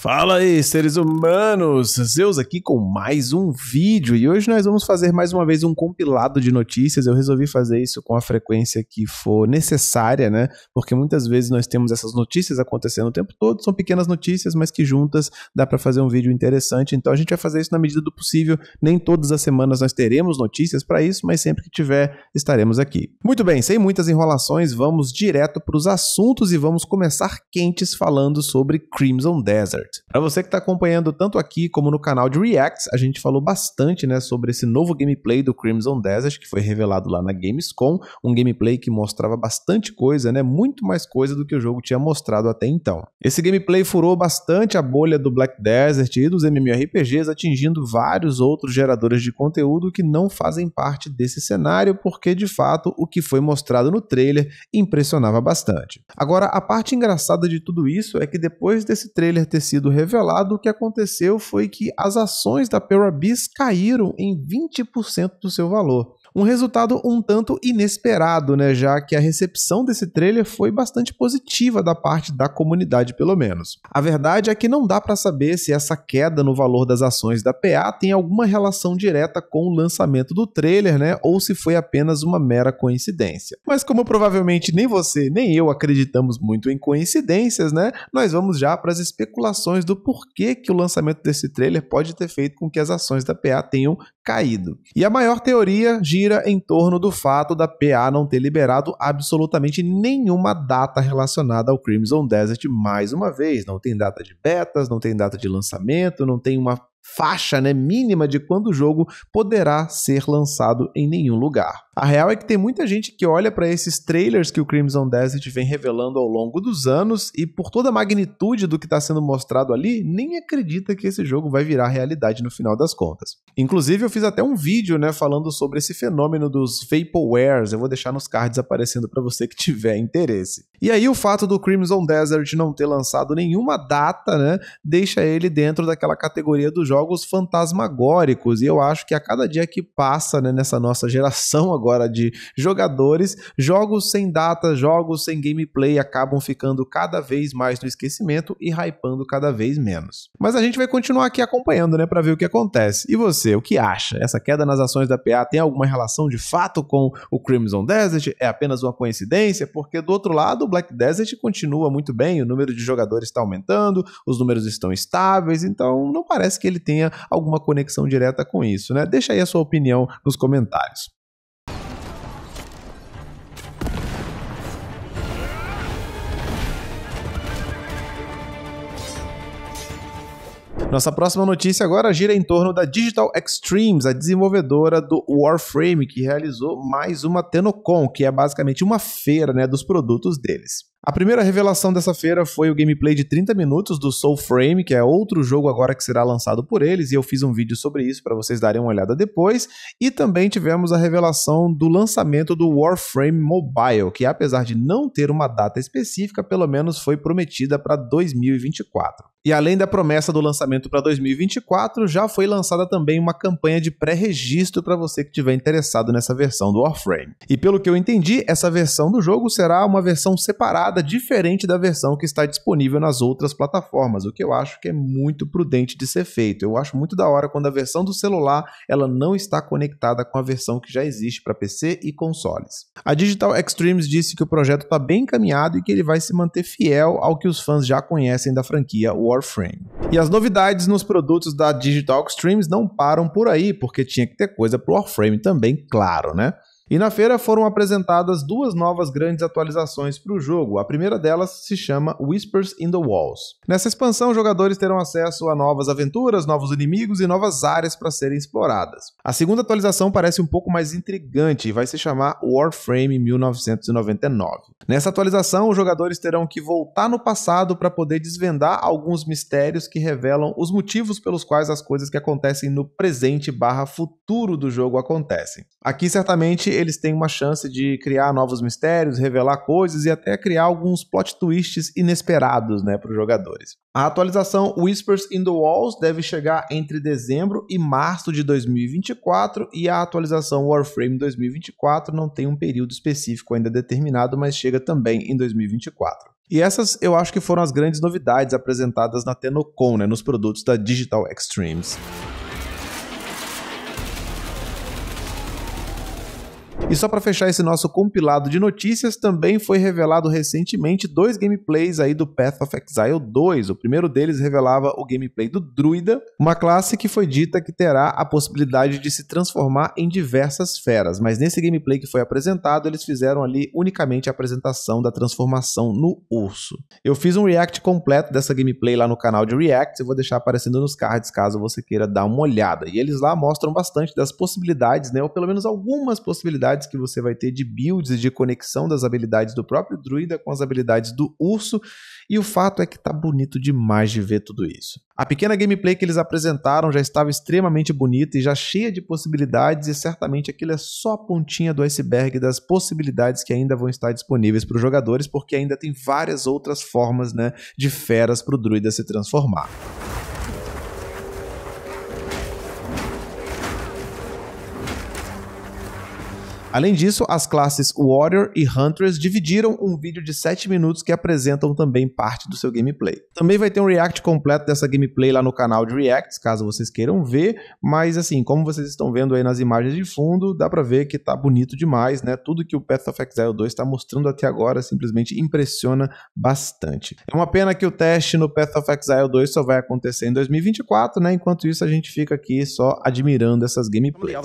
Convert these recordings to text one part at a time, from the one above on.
Fala aí, seres humanos! Zeus aqui com mais um vídeo e hoje nós vamos fazer mais uma vez um compilado de notícias. Eu resolvi fazer isso com a frequência que for necessária, né? Porque muitas vezes nós temos essas notícias acontecendo o tempo todo, são pequenas notícias, mas que juntas dá para fazer um vídeo interessante. Então a gente vai fazer isso na medida do possível. Nem todas as semanas nós teremos notícias para isso, mas sempre que tiver, estaremos aqui. Muito bem, sem muitas enrolações, vamos direto para os assuntos e vamos começar quentes falando sobre Crimson Desert. Desert. Para você que está acompanhando tanto aqui como no canal de Reacts, a gente falou bastante né, sobre esse novo gameplay do Crimson Desert que foi revelado lá na Gamescom, um gameplay que mostrava bastante coisa, né, muito mais coisa do que o jogo tinha mostrado até então. Esse gameplay furou bastante a bolha do Black Desert e dos MMORPGs, atingindo vários outros geradores de conteúdo que não fazem parte desse cenário, porque de fato o que foi mostrado no trailer impressionava bastante. Agora, a parte engraçada de tudo isso é que depois desse trailer ter sido sido revelado, o que aconteceu foi que as ações da Parabis caíram em 20% do seu valor. Um resultado um tanto inesperado, né? Já que a recepção desse trailer foi bastante positiva da parte da comunidade, pelo menos. A verdade é que não dá para saber se essa queda no valor das ações da PA tem alguma relação direta com o lançamento do trailer, né? Ou se foi apenas uma mera coincidência. Mas como provavelmente nem você nem eu acreditamos muito em coincidências, né? Nós vamos já para as especulações do porquê que o lançamento desse trailer pode ter feito com que as ações da PA tenham caído. E a maior teoria gira em torno do fato da PA não ter liberado absolutamente nenhuma data relacionada ao Crimson Desert mais uma vez. Não tem data de betas, não tem data de lançamento, não tem uma faixa né, mínima de quando o jogo poderá ser lançado em nenhum lugar. A real é que tem muita gente que olha para esses trailers que o Crimson Desert vem revelando ao longo dos anos e, por toda a magnitude do que está sendo mostrado ali, nem acredita que esse jogo vai virar realidade no final das contas. Inclusive, eu fiz até um vídeo né, falando sobre esse fenômeno dos Vaporwares, eu vou deixar nos cards aparecendo para você que tiver interesse. E aí, o fato do Crimson Desert não ter lançado nenhuma data né, deixa ele dentro daquela categoria dos jogos jogos fantasmagóricos. E eu acho que a cada dia que passa né, nessa nossa geração agora de jogadores, jogos sem data, jogos sem gameplay acabam ficando cada vez mais no esquecimento e hypando cada vez menos. Mas a gente vai continuar aqui acompanhando, né, para ver o que acontece. E você, o que acha? Essa queda nas ações da PA tem alguma relação de fato com o Crimson Desert? É apenas uma coincidência? Porque do outro lado, o Black Desert continua muito bem, o número de jogadores está aumentando, os números estão estáveis, então não parece que ele tenha alguma conexão direta com isso, né? Deixa aí a sua opinião nos comentários. Nossa próxima notícia agora gira em torno da Digital Extremes, a desenvolvedora do Warframe, que realizou mais uma Tenocon, que é basicamente uma feira né, dos produtos deles. A primeira revelação dessa feira foi o gameplay de 30 minutos do Soul Frame, que é outro jogo agora que será lançado por eles, e eu fiz um vídeo sobre isso para vocês darem uma olhada depois. E também tivemos a revelação do lançamento do Warframe Mobile, que apesar de não ter uma data específica, pelo menos foi prometida para 2024. E além da promessa do lançamento para 2024, já foi lançada também uma campanha de pré-registro para você que estiver interessado nessa versão do Warframe. E pelo que eu entendi, essa versão do jogo será uma versão separada publicada diferente da versão que está disponível nas outras plataformas, o que eu acho que é muito prudente de ser feito. Eu acho muito da hora quando a versão do celular ela não está conectada com a versão que já existe para PC e consoles. A Digital Extremes disse que o projeto está bem encaminhado e que ele vai se manter fiel ao que os fãs já conhecem da franquia Warframe. E as novidades nos produtos da Digital Extremes não param por aí, porque tinha que ter coisa para Warframe também, claro, né? E na feira foram apresentadas duas novas grandes atualizações para o jogo. A primeira delas se chama Whispers in the Walls. Nessa expansão, jogadores terão acesso a novas aventuras, novos inimigos e novas áreas para serem exploradas. A segunda atualização parece um pouco mais intrigante e vai se chamar Warframe 1999. Nessa atualização, os jogadores terão que voltar no passado para poder desvendar alguns mistérios que revelam os motivos pelos quais as coisas que acontecem no presente/futuro do jogo acontecem. Aqui certamente eles têm uma chance de criar novos mistérios, revelar coisas e até criar alguns plot twists inesperados né, para os jogadores. A atualização Whispers in the Walls deve chegar entre dezembro e março de 2024 e a atualização Warframe 2024 não tem um período específico ainda determinado, mas chega também em 2024. E essas eu acho que foram as grandes novidades apresentadas na Tenocon, né, nos produtos da Digital Extremes. E só para fechar esse nosso compilado de notícias, também foi revelado recentemente dois gameplays aí do Path of Exile 2. O primeiro deles revelava o gameplay do Druida, uma classe que foi dita que terá a possibilidade de se transformar em diversas feras, mas nesse gameplay que foi apresentado, eles fizeram ali unicamente a apresentação da transformação no urso. Eu fiz um react completo dessa gameplay lá no canal de React, eu vou deixar aparecendo nos cards caso você queira dar uma olhada. E eles lá mostram bastante das possibilidades, né, ou pelo menos algumas possibilidades que você vai ter de builds e de conexão das habilidades do próprio druida com as habilidades do urso, e o fato é que tá bonito demais de ver tudo isso. A pequena gameplay que eles apresentaram já estava extremamente bonita e já cheia de possibilidades, e certamente aquilo é só a pontinha do iceberg das possibilidades que ainda vão estar disponíveis para os jogadores, porque ainda tem várias outras formas né, de feras para o druida se transformar. Além disso, as classes Warrior e Huntress dividiram um vídeo de 7 minutos que apresentam também parte do seu gameplay. Também vai ter um react completo dessa gameplay lá no canal de Reacts, caso vocês queiram ver, mas assim, como vocês estão vendo aí nas imagens de fundo, dá pra ver que tá bonito demais, né? Tudo que o Path of Exile 2 está mostrando até agora simplesmente impressiona bastante. É uma pena que o teste no Path of Exile 2 só vai acontecer em 2024, né? Enquanto isso, a gente fica aqui só admirando essas gameplays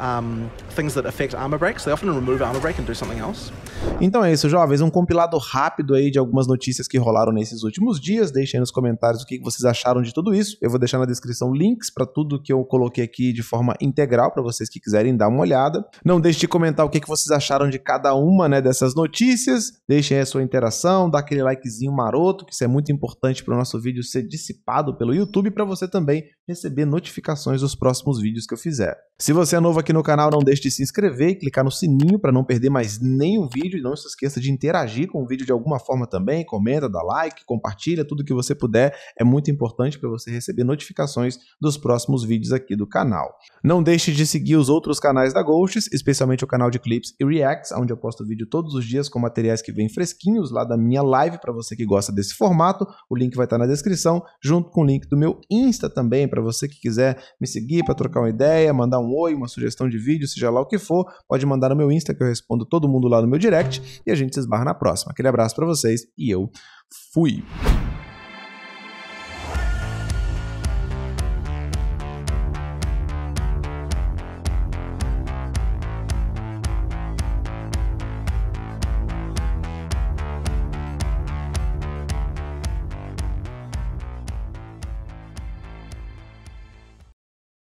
um, things that affect armor breaks. They often remove armor break and do something else. Então é isso, jovens. Um compilado rápido aí de algumas notícias que rolaram nesses últimos dias. Deixem aí nos comentários o que vocês acharam de tudo isso. Eu vou deixar na descrição links para tudo que eu coloquei aqui de forma integral para vocês que quiserem dar uma olhada. Não deixe de comentar o que vocês acharam de cada uma né, dessas notícias. Deixem aí a sua interação, dá aquele likezinho maroto, que isso é muito importante para o nosso vídeo ser dissipado pelo YouTube e para você também receber notificações dos próximos vídeos que eu fizer. Se você é novo aqui no canal, não deixe de se inscrever e clicar no sininho para não perder mais nenhum vídeo. E não se esqueça de interagir com o vídeo de alguma forma também. Comenta, dá like, compartilha, tudo que você puder. É muito importante para você receber notificações dos próximos vídeos aqui do canal. Não deixe de seguir os outros canais da Ghosts, especialmente o canal de clips e reacts, onde eu posto vídeo todos os dias com materiais que vêm fresquinhos lá da minha live para você que gosta desse formato. O link vai estar tá na descrição, junto com o link do meu Insta também para para você que quiser me seguir para trocar uma ideia, mandar um oi, uma sugestão de vídeo, seja lá o que for, pode mandar no meu Insta que eu respondo todo mundo lá no meu direct e a gente se esbarra na próxima. Aquele abraço para vocês e eu fui.